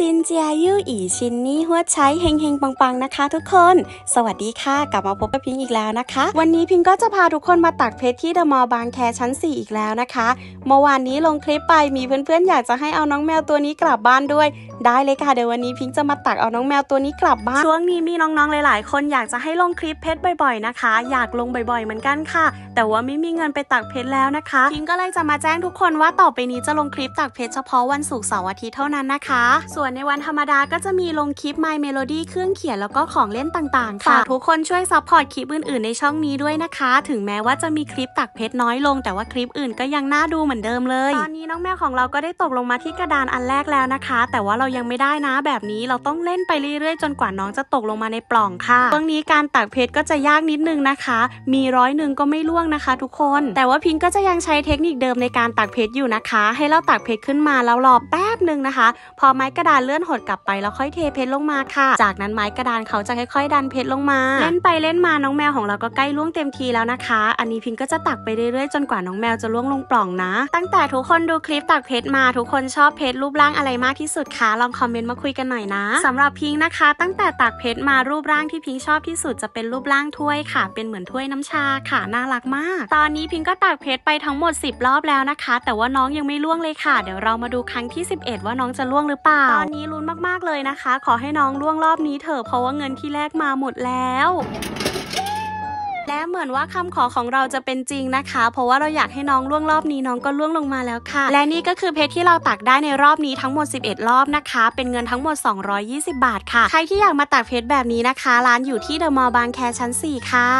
จินเจียยู่อีชินนี่หัวใช้เฮงเฮงปังๆนะคะทุกคน สวัสดีค่ะ กลับมาพบกับพิงอีกแล้วนะคะ วันนี้พิงก็จะพาทุกคนมาตักเพชรที่เดอะมอลล์บางแคชั้น4อีกแล้วนะคะเมื่อวานนี้ลงคลิปไปมีเพื่อนๆอยากจะให้เอาน้องแมวตัวนี้กลับบ้านด้วย ได้เลยค่ะเดี๋ยววันนี้พิงจะมาตักเอาน้องแมวตัวนี้กลับบ้านช่วงนี้มีน้องๆหลาย ๆ คนอยากจะให้ลงคลิปเพชรบ่อยๆนะคะ อยากลงบ่อย ๆเหมือนกันค่ะ แต่ว่าไม่มีเงินไปตักเพชรแล้วนะคะ พิงก็เลยจะมาแจ้งทุกคนว่าต่อไปนี้จะลงคลิปตักเพชรเฉพาะวันศุกร์เสาร์อาทิตย์เท่านั้นนะคะส่วนในวันธรรมดาก็จะมีลงคลิป My Melody เครื่องเขียนแล้วก็ของเล่นต่าง ๆค่ะ ทุกคนช่วยซัพพอร์ตคลิปอื่นๆในช่องนี้ด้วยนะคะ ถึงแม้ว่าจะมีคลิปตักเพชรน้อยลง แต่ว่าคลิปอื่นก็ยังน่าดูเหมือนเดิมเลยตอนนี้น้องแมวของเราก็ได้ตกลงมาที่กระดานอันแรกแล้วนะคะ แต่ว่าเรายังไม่ได้นะแบบนี้เราต้องเล่นไปเรื่อย ๆ จนกว่าน้องจะตกลงมาในปล่องค่ะตรองนี้การตักเพชรก็จะยากนิดนึงนะคะ มีร้อยหนึ่งก็ไม่ล่วงนะคะ ทุกคนแต่ว่าพิงก็จะยังใช้เทคนิคเดิมในการตักเพชรอยู่นะคะ ให้เราตักเพชรขึ้นมาแล้วรอแป๊บหนึ่งนะคะ พอไม้กระดานาเลื่อนหดกลับไปแล้วค่อยเทเพชรลงมาค่ะ จากนั้นไม้กระดานเขาจะค่อยๆดันเพชรลงมาเล่นไปเล่นมาน้องแมวของเราก็ใกล้ล่วงเต็มทีแล้วนะคะ อันนี้พิงก็จะตักไปเรื่อยๆจนกว่าน้องแมวจะล่วงลงปล่องนะ ตั้งแต่ทุกคนดูคลิปตักเพชรมา ทุกคนชอบเพชรรูปร่างอะไรมากที่สุดคะลองคอมเมนต์มาคุยกันหน่อยนะ สำหรับพิงนะคะ ตั้งแต่ตักเพชรมารูปร่างที่พิงชอบที่สุดจะเป็นรูปร่างถ้วยค่ะ เป็นเหมือนถ้วยน้ำชาค่ะน่ารักมาก ตอนนี้พิงก็ตักเพชรไปทั้งหมด 10 รอบแล้วนะคะ แต่ว่าน้องยังไม่ล่วงเลยค่ะ เดี๋ยวเรามาดูครั้งที่ 11 ว่าน้องจะล่วงหรือเปล่าตอนอนนี้ลุ้นมากๆ เลยนะคะ ขอให้น้องล่วงรอบนี้เถอะเพราะว่าเงินที่แลกมาหมดแล้ว และเหมือนว่าคำขอของเราจะเป็นจริงนะคะ เพราะว่าเราอยากให้น้องล่วงรอบนี้น้องก็ล่วงลงมาแล้วค่ะ และนี่ก็คือเพชรที่เราตักได้ในรอบนี้ทั้งหมด 11 รอบนะคะ เป็นเงินทั้งหมด 220 บาท ค่ะ ใครที่อยากมาตักเพชรแบบนี้นะคะ ร้านอยู่ที่เดอะมอลล์บางแคชั้น 4 ค่ะ